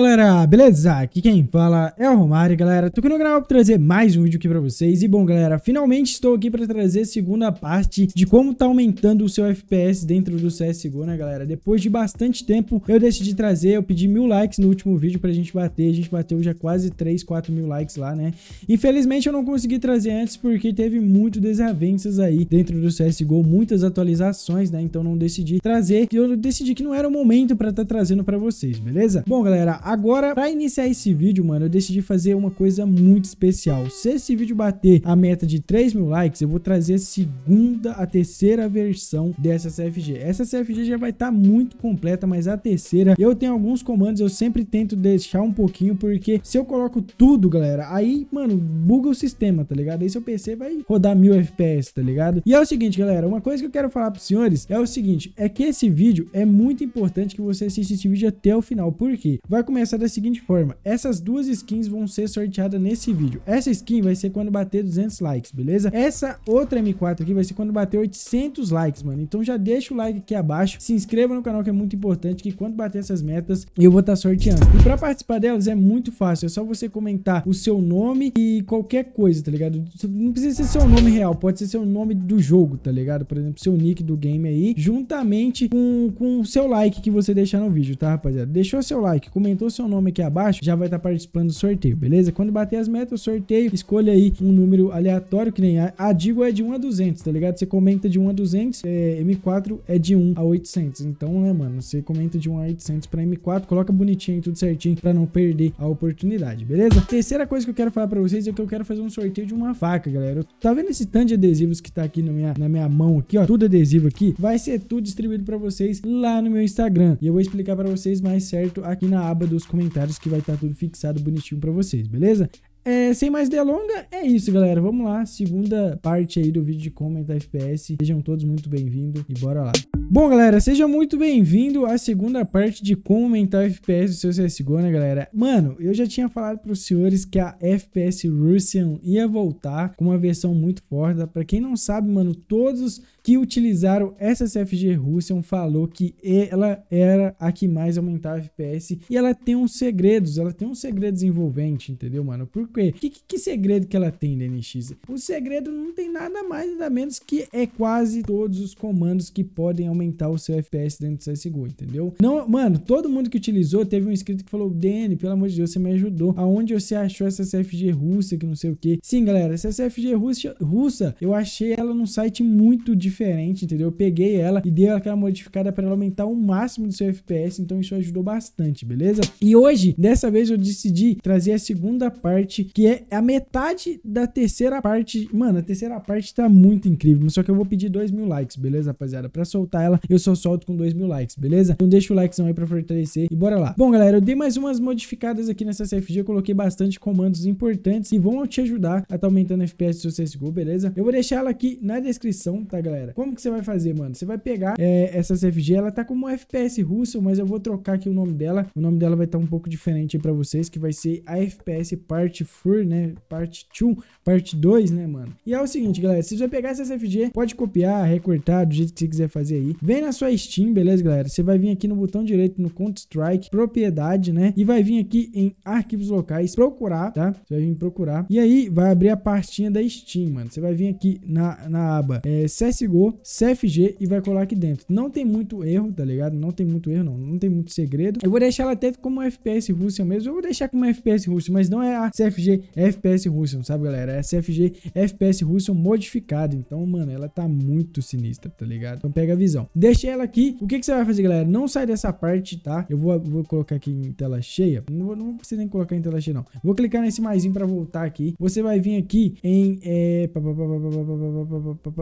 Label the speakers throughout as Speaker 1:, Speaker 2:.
Speaker 1: galera, beleza? Aqui quem fala é o Romário, galera. Tô aqui no canal pra trazer mais um vídeo aqui pra vocês. E bom, galera, finalmente estou aqui pra trazer a segunda parte de como tá aumentando o seu FPS dentro do CSGO, né, galera? Depois de bastante tempo, eu decidi trazer, eu pedi mil likes no último vídeo pra gente bater. A gente bateu já quase 3, 4 mil likes lá, né? Infelizmente eu não consegui trazer antes porque teve muito desavenças aí dentro do CSGO, muitas atualizações, né? Então não decidi trazer. e Eu decidi que não era o momento pra tá trazendo pra vocês, beleza? Bom, galera, agora Agora, para iniciar esse vídeo, mano, eu decidi fazer uma coisa muito especial. Se esse vídeo bater a meta de 3 mil likes, eu vou trazer a segunda, a terceira versão dessa CFG. Essa CFG já vai estar tá muito completa, mas a terceira, eu tenho alguns comandos, eu sempre tento deixar um pouquinho, porque se eu coloco tudo, galera, aí, mano, buga o sistema, tá ligado? Aí seu PC vai rodar mil FPS, tá ligado? E é o seguinte, galera, uma coisa que eu quero falar pros senhores é o seguinte, é que esse vídeo é muito importante que você assista esse vídeo até o final, porque vai começar da seguinte forma. Essas duas skins vão ser sorteadas nesse vídeo. Essa skin vai ser quando bater 200 likes, beleza? Essa outra M4 aqui vai ser quando bater 800 likes, mano. Então já deixa o like aqui abaixo. Se inscreva no canal que é muito importante que quando bater essas metas eu vou estar tá sorteando. E pra participar delas é muito fácil. É só você comentar o seu nome e qualquer coisa, tá ligado? Não precisa ser seu nome real. Pode ser seu nome do jogo, tá ligado? Por exemplo, seu nick do game aí. Juntamente com o seu like que você deixar no vídeo, tá, rapaziada? Deixou seu like, comentou seu seu nome aqui abaixo, já vai estar tá participando do sorteio, beleza? Quando bater as metas, o sorteio, escolha aí um número aleatório, que nem a, a Digo é de 1 a 200, tá ligado? Você comenta de 1 a 200, é, M4 é de 1 a 800. Então, né, mano, você comenta de 1 a 800 para M4, coloca bonitinho, tudo certinho, para não perder a oportunidade, beleza? Terceira coisa que eu quero falar para vocês é que eu quero fazer um sorteio de uma faca, galera. Tá vendo esse tanto de adesivos que tá aqui na minha, na minha mão aqui, ó? Tudo adesivo aqui. Vai ser tudo distribuído para vocês lá no meu Instagram. E eu vou explicar para vocês mais certo aqui na aba dos comentários que vai estar tá tudo fixado bonitinho para vocês, beleza? É, sem mais delonga, é isso, galera. Vamos lá, segunda parte aí do vídeo de aumentar FPS. Sejam todos muito bem-vindos e bora lá. Bom, galera, seja muito bem-vindo à segunda parte de comentar FPS do seu CSGO, né, galera? Mano, eu já tinha falado para os senhores que a FPS Russian ia voltar com uma versão muito forte. Para quem não sabe, mano, todos que utilizaram essa CFG Russian falou que ela era a que mais aumentava FPS e ela tem uns segredos, ela tem uns segredos envolventes, entendeu, mano? Por que, que segredo que ela tem, DNX? O segredo não tem nada mais nada menos que é quase todos os comandos que podem aumentar o seu FPS dentro do CSGO, entendeu? Não, mano, todo mundo que utilizou, teve um inscrito que falou, DN, pelo amor de Deus, você me ajudou. Aonde você achou essa CFG russa, que não sei o que? Sim, galera, essa CFG russa, russa, eu achei ela num site muito diferente, entendeu? Eu peguei ela e dei aquela modificada para ela aumentar o máximo do seu FPS, então isso ajudou bastante, beleza? E hoje, dessa vez eu decidi trazer a segunda parte que é a metade da terceira parte. Mano, a terceira parte tá muito incrível. Só que eu vou pedir 2 mil likes, beleza, rapaziada? Pra soltar ela, eu só solto com 2 mil likes, beleza? Então deixa o likezão aí pra fortalecer e bora lá. Bom, galera, eu dei mais umas modificadas aqui nessa CFG. Eu coloquei bastante comandos importantes e vão te ajudar a tá aumentando FPS do seu CSGO, beleza? Eu vou deixar ela aqui na descrição, tá, galera? Como que você vai fazer, mano? Você vai pegar é, essa CFG, ela tá como FPS russo, mas eu vou trocar aqui o nome dela. O nome dela vai estar tá um pouco diferente aí pra vocês, que vai ser a FPS Part Fur, né? Parte 2, parte 2, né, mano? E é o seguinte, galera, se você pegar essa SFG, pode copiar, recortar do jeito que você quiser fazer aí. Vem na sua Steam, beleza, galera? Você vai vir aqui no botão direito no Counter Strike, propriedade, né? E vai vir aqui em arquivos locais, procurar, tá? Você vai vir procurar. E aí vai abrir a pastinha da Steam, mano. Você vai vir aqui na, na aba é, CSGO, CFG e vai colar aqui dentro. Não tem muito erro, tá ligado? Não tem muito erro, não. Não tem muito segredo. Eu vou deixar ela até como FPS Rússia mesmo. Eu vou deixar como FPS Rússia, mas não é a CFG SFG FPS Russian, sabe, galera? SFG FPS Russian modificado. Então, mano, ela tá muito sinistra, tá ligado? Então pega a visão. Deixei ela aqui. O que, que você vai fazer, galera? Não sai dessa parte, tá? Eu vou, vou colocar aqui em tela cheia. Não, vou, não precisa nem colocar em tela cheia, não. Vou clicar nesse maiszinho pra voltar aqui. Você vai vir aqui em... É...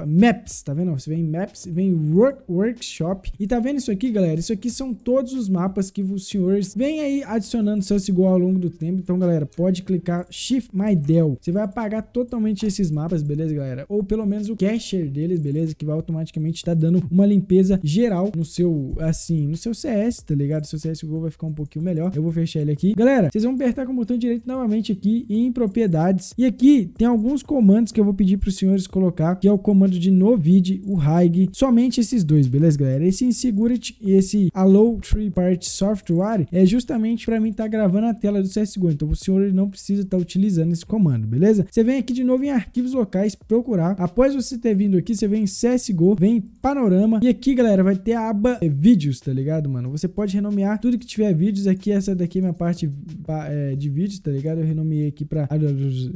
Speaker 1: Maps, tá vendo? Você vem em Maps, vem em work, Workshop. E tá vendo isso aqui, galera? Isso aqui são todos os mapas que os senhores vêm aí adicionando seus igual ao longo do tempo. Então, galera, pode clicar Shift My Dell. Você vai apagar totalmente esses mapas, beleza, galera? Ou pelo menos o cacher deles, beleza? Que vai automaticamente estar tá dando uma limpeza geral no seu, assim, no seu CS, tá ligado? seu CSGO vai ficar um pouquinho melhor. Eu vou fechar ele aqui. Galera, vocês vão apertar com o botão direito novamente aqui em propriedades. E aqui tem alguns comandos que eu vou pedir para os senhores colocar, que é o comando de Novid, o Haig, somente esses dois, beleza, galera? Esse Insecurity e esse Allow Three Part Software é justamente para mim estar tá gravando a tela do CSGO. Então o senhor não precisa estar tá estar tá utilizando esse comando, beleza? Você vem aqui de novo em arquivos locais, procurar. Após você ter vindo aqui, você vem em CSGO, vem em panorama. E aqui, galera, vai ter a aba é, vídeos, tá ligado, mano? Você pode renomear tudo que tiver vídeos. Aqui, essa daqui é minha parte é, de vídeos, tá ligado? Eu renomeei aqui pra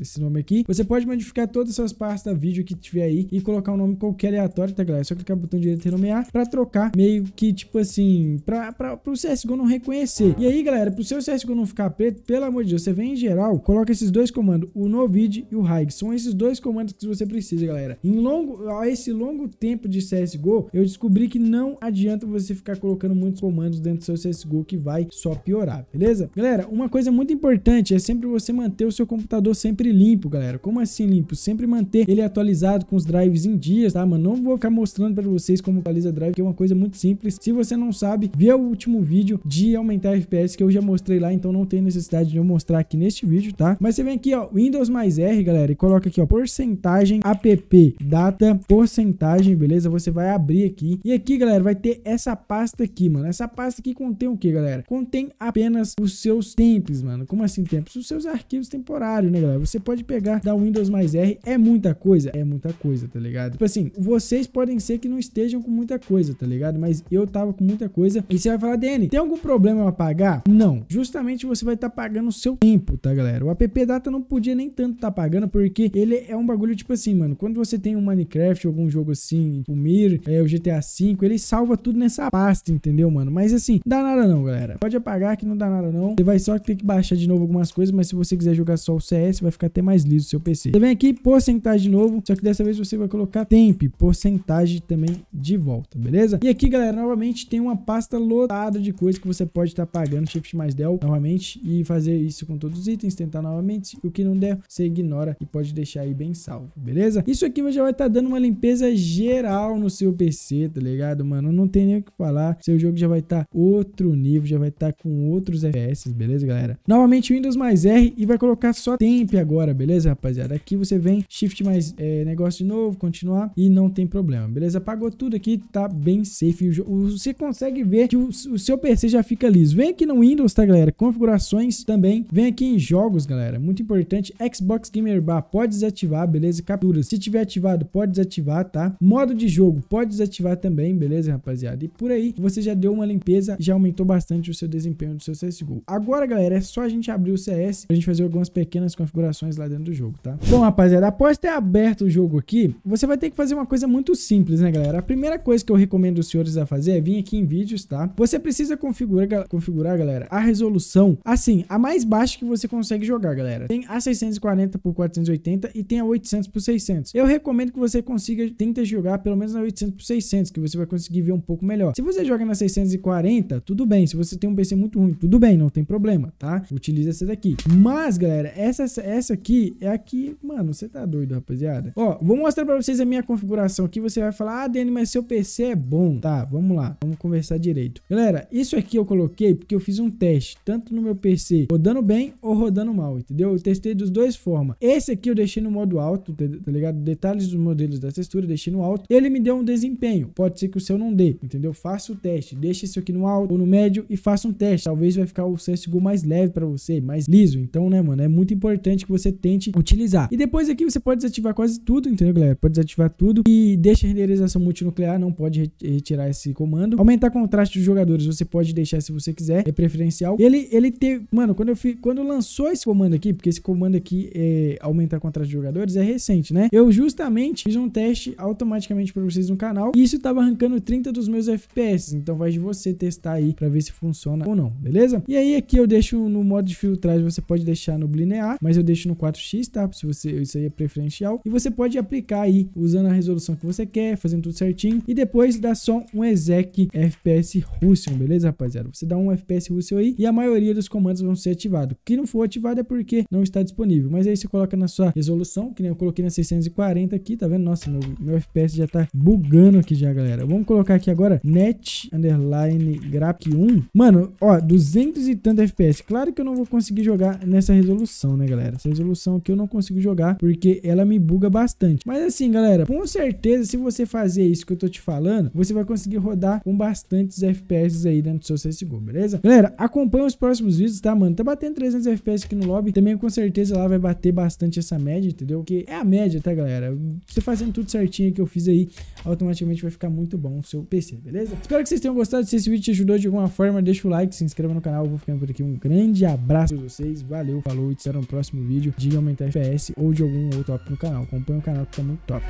Speaker 1: esse nome aqui. Você pode modificar todas essas partes da vídeo que tiver aí e colocar um nome qualquer aleatório, tá, galera? É só clicar no botão direito renomear pra trocar meio que, tipo assim, pra, pra, pro CSGO não reconhecer. E aí, galera, pro seu CSGO não ficar preto, pelo amor de Deus, você vem em geral, coloca Coloca esses dois comandos, o novid e o raig. São esses dois comandos que você precisa, galera. Em longo, a esse longo tempo de CSGO, eu descobri que não adianta você ficar colocando muitos comandos dentro do seu CSGO que vai só piorar, beleza? Galera, uma coisa muito importante é sempre você manter o seu computador sempre limpo, galera. Como assim limpo? Sempre manter ele atualizado com os drives em dias, tá, mano? Não vou ficar mostrando para vocês como atualiza drive, que é uma coisa muito simples. Se você não sabe, vê o último vídeo de aumentar FPS que eu já mostrei lá, então não tem necessidade de eu mostrar aqui neste vídeo, tá? Mas você vem aqui, ó, Windows mais R, galera, e coloca aqui, ó, porcentagem app, data, porcentagem, beleza? Você vai abrir aqui. E aqui, galera, vai ter essa pasta aqui, mano. Essa pasta aqui contém o que, galera? Contém apenas os seus tempos, mano. Como assim tempos? Os seus arquivos temporários, né, galera? Você pode pegar da Windows mais R, é muita coisa? É muita coisa, tá ligado? Tipo assim, vocês podem ser que não estejam com muita coisa, tá ligado? Mas eu tava com muita coisa. E você vai falar, Dani, tem algum problema eu apagar? Não. Justamente você vai estar tá pagando o seu tempo, tá, galera? O app IP data não podia nem tanto tá pagando, porque ele é um bagulho tipo assim, mano. Quando você tem um Minecraft, algum jogo assim, o tipo Mir, é, o GTA V, ele salva tudo nessa pasta, entendeu, mano? Mas assim, dá nada não, galera. Pode apagar que não dá nada não. Você vai só ter que baixar de novo algumas coisas, mas se você quiser jogar só o CS, vai ficar até mais liso o seu PC. Você vem aqui, porcentagem de novo, só que dessa vez você vai colocar temp, porcentagem também de volta, beleza? E aqui, galera, novamente tem uma pasta lotada de coisas que você pode estar tá pagando, shift mais del, novamente, e fazer isso com todos os itens, tentar novamente novamente. O que não der, você ignora e pode deixar aí bem salvo, beleza? Isso aqui já vai estar tá dando uma limpeza geral no seu PC, tá ligado, mano? Não tem nem o que falar. Seu jogo já vai estar tá outro nível, já vai estar tá com outros FPS, beleza, galera? Novamente, Windows mais R e vai colocar só temp agora, beleza, rapaziada? Aqui você vem, shift mais é, negócio de novo, continuar e não tem problema, beleza? Apagou tudo aqui, tá bem safe. O, jogo. você consegue ver que o, o seu PC já fica liso. Vem aqui no Windows, tá, galera? Configurações também. Vem aqui em jogos, galera galera. Muito importante, Xbox Gamer Bar pode desativar, beleza? Capturas, se tiver ativado, pode desativar, tá? Modo de jogo, pode desativar também, beleza, rapaziada? E por aí, você já deu uma limpeza, já aumentou bastante o seu desempenho do seu CSGO. Agora, galera, é só a gente abrir o CS pra gente fazer algumas pequenas configurações lá dentro do jogo, tá? Bom, rapaziada, após ter aberto o jogo aqui, você vai ter que fazer uma coisa muito simples, né, galera? A primeira coisa que eu recomendo os senhores a fazer é vir aqui em vídeos, tá? Você precisa configurar, configurar galera, a resolução, assim, a mais baixa que você consegue jogar galera. Tem a 640 por 480 e tem a 800 por 600. Eu recomendo que você consiga, tenta jogar pelo menos na 800 por 600, que você vai conseguir ver um pouco melhor. Se você joga na 640, tudo bem. Se você tem um PC muito ruim, tudo bem, não tem problema, tá? Utiliza essa daqui. Mas, galera, essa, essa aqui é a que, mano, você tá doido, rapaziada. Ó, vou mostrar pra vocês a minha configuração aqui. Você vai falar, ah, Dani, mas seu PC é bom. Tá, vamos lá, vamos conversar direito. Galera, isso aqui eu coloquei porque eu fiz um teste, tanto no meu PC rodando bem ou rodando mal entendeu? Eu testei dos dois formas. Esse aqui eu deixei no modo alto, tá, tá ligado? Detalhes dos modelos da textura, deixei no alto. Ele me deu um desempenho. Pode ser que o seu não dê, entendeu? Faça o teste. Deixa isso aqui no alto ou no médio e faça um teste. Talvez vai ficar o CSGO mais leve para você, mais liso. Então, né, mano? É muito importante que você tente utilizar. E depois aqui você pode desativar quase tudo, entendeu, galera? Pode desativar tudo e deixa a renderização multinuclear. Não pode retirar esse comando. Aumentar contraste dos jogadores. Você pode deixar se você quiser. É preferencial. Ele, ele tem, Mano, quando eu fui, quando lançou esse comando comando aqui, porque esse comando aqui é aumentar a contrato de jogadores, é recente, né? Eu justamente fiz um teste automaticamente para vocês no canal e isso estava arrancando 30 dos meus FPS. Então vai de você testar aí para ver se funciona ou não, beleza? E aí aqui eu deixo no modo de filtragem, você pode deixar no linear, mas eu deixo no 4x, tá? Se você isso aí é preferencial e você pode aplicar aí usando a resolução que você quer, fazendo tudo certinho e depois dá só um exec FPS Russian, beleza, rapaziada? Você dá um FPS Russian aí e a maioria dos comandos vão ser ativados. O que não for ativado é por porque não está disponível. Mas aí você coloca na sua resolução, que nem eu coloquei na 640 aqui, tá vendo? Nossa, meu, meu FPS já tá bugando aqui já, galera. Vamos colocar aqui agora net underline grap 1. Mano, ó, 200 e tanto FPS. Claro que eu não vou conseguir jogar nessa resolução, né, galera? Essa resolução aqui eu não consigo jogar porque ela me buga bastante. Mas assim, galera, com certeza, se você fazer isso que eu tô te falando, você vai conseguir rodar com bastantes FPS aí dentro do seu CSGO, beleza? Galera, acompanha os próximos vídeos, tá, mano? Tá batendo 300 FPS aqui no lobby sabe? Também com certeza lá vai bater bastante essa média, entendeu? Que é a média, tá, galera? Você fazendo tudo certinho que eu fiz aí, automaticamente vai ficar muito bom o seu PC, beleza? Espero que vocês tenham gostado. Se esse vídeo te ajudou de alguma forma, deixa o like, se inscreva no canal. Eu vou ficando por aqui. Um grande abraço a vocês. Valeu, falou e te espero no próximo vídeo de aumentar FPS ou de algum outro top no canal. Acompanha o canal que tá muito top.